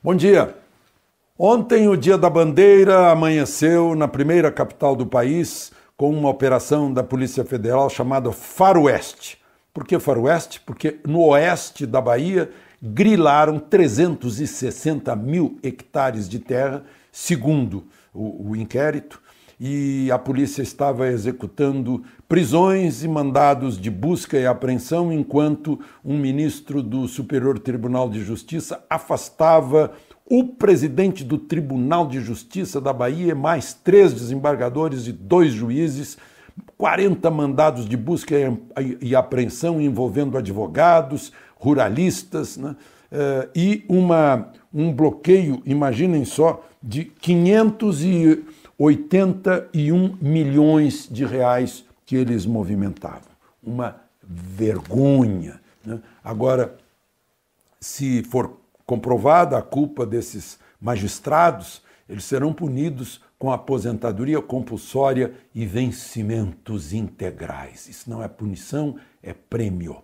Bom dia. Ontem, o Dia da Bandeira amanheceu na primeira capital do país com uma operação da Polícia Federal chamada Faroeste. Por que Faroeste? Porque no oeste da Bahia grilaram 360 mil hectares de terra, segundo o, o inquérito, e a polícia estava executando prisões e mandados de busca e apreensão, enquanto um ministro do Superior Tribunal de Justiça afastava o presidente do Tribunal de Justiça da Bahia, mais três desembargadores e dois juízes, 40 mandados de busca e apreensão envolvendo advogados, ruralistas, né? Eh, e uma, um bloqueio, imaginem só, de 500 e 81 milhões de reais que eles movimentavam. Uma vergonha. Né? Agora, se for comprovada a culpa desses magistrados, eles serão punidos com aposentadoria compulsória e vencimentos integrais. Isso não é punição, é prêmio.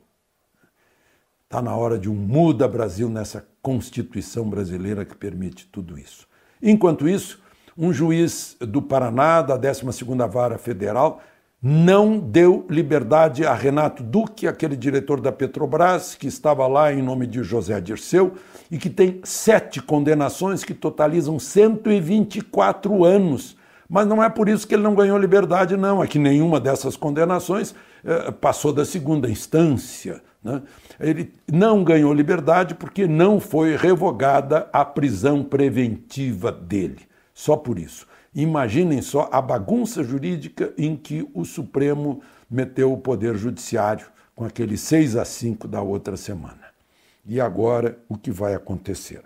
Está na hora de um muda Brasil nessa Constituição brasileira que permite tudo isso. Enquanto isso, um juiz do Paraná, da 12ª Vara Federal, não deu liberdade a Renato Duque, aquele diretor da Petrobras, que estava lá em nome de José Dirceu e que tem sete condenações que totalizam 124 anos. Mas não é por isso que ele não ganhou liberdade, não. É que nenhuma dessas condenações eh, passou da segunda instância. Né? Ele não ganhou liberdade porque não foi revogada a prisão preventiva dele. Só por isso. Imaginem só a bagunça jurídica em que o Supremo meteu o Poder Judiciário com aquele 6 a 5 da outra semana. E agora, o que vai acontecer?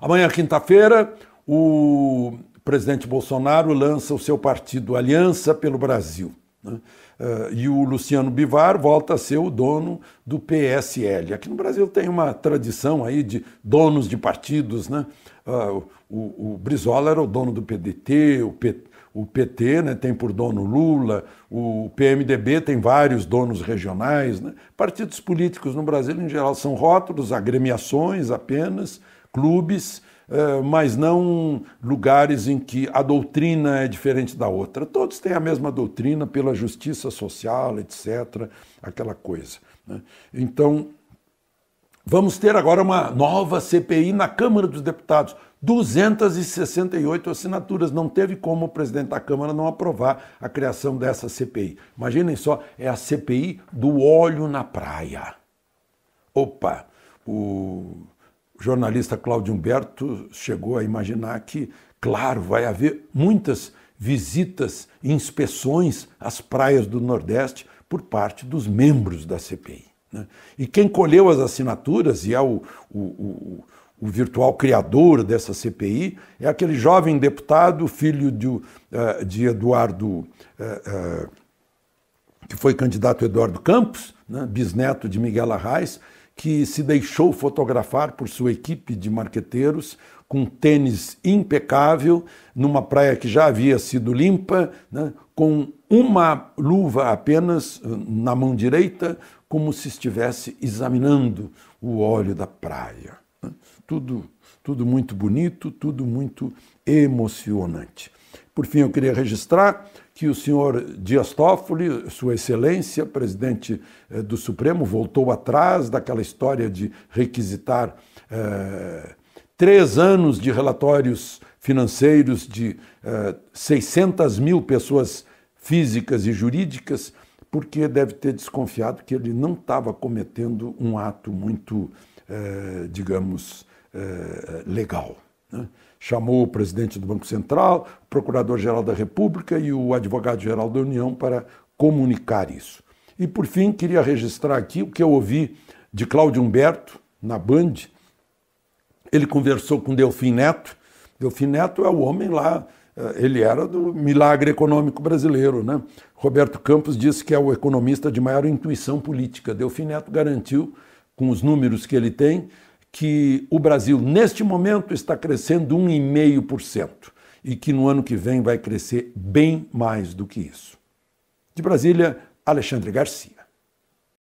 Amanhã, quinta-feira, o presidente Bolsonaro lança o seu partido Aliança pelo Brasil. Né? Uh, e o Luciano Bivar volta a ser o dono do PSL. Aqui no Brasil tem uma tradição aí de donos de partidos, né? Uh, o, o, Brizola era o dono do PDT, o, P, o PT né, tem por dono Lula, o PMDB tem vários donos regionais. Né? Partidos políticos no Brasil, em geral, são rótulos, agremiações apenas, clubes, eh, mas não lugares em que a doutrina é diferente da outra. Todos têm a mesma doutrina pela justiça social, etc., aquela coisa. Né? Então, vamos ter agora uma nova CPI na Câmara dos Deputados. 268 assinaturas. Não teve como o presidente da Câmara não aprovar a criação dessa CPI. Imaginem só, é a CPI do óleo na praia. Opa, o jornalista Cláudio Humberto chegou a imaginar que, claro, vai haver muitas visitas e inspeções às praias do Nordeste por parte dos membros da CPI. Né? E quem colheu as assinaturas e é o, o, o, o, virtual criador dessa CPI é aquele jovem deputado, filho de, eh, de Eduardo. Eh, eh, que foi candidato Eduardo Campos, né, bisneto de Miguel Arraes, que se deixou fotografar por sua equipe de marqueteiros com tênis impecável, numa praia que já havia sido limpa, né, com uma luva apenas eh, na mão direita, como se estivesse examinando o óleo da praia. Né. Tudo, tudo muito bonito, tudo muito emocionante. Por fim, eu queria registrar que o senhor Dias Toffoli, sua excelência, presidente eh, do Supremo, voltou atrás daquela história de requisitar é, três anos de relatórios financeiros de é, eh, 600 mil pessoas físicas e jurídicas, porque deve ter desconfiado que ele não estava cometendo um ato muito, é, digamos, legal. Né? chamou o presidente do Banco Central, Procurador-Geral da República e o Advogado-Geral da União para comunicar isso. E por fim, queria registrar aqui o que eu ouvi de Cláudio Humberto na Band. Ele conversou com Delfim Neto. Delfim Neto é o homem lá, eh, ele era do milagre econômico brasileiro, né? Roberto Campos disse que é o economista de maior intuição política. Delfim Neto garantiu com os números que ele tem que o Brasil neste momento está crescendo 1,5% e que no ano que vem vai crescer bem mais do que isso. De Brasília, Alexandre Garcia.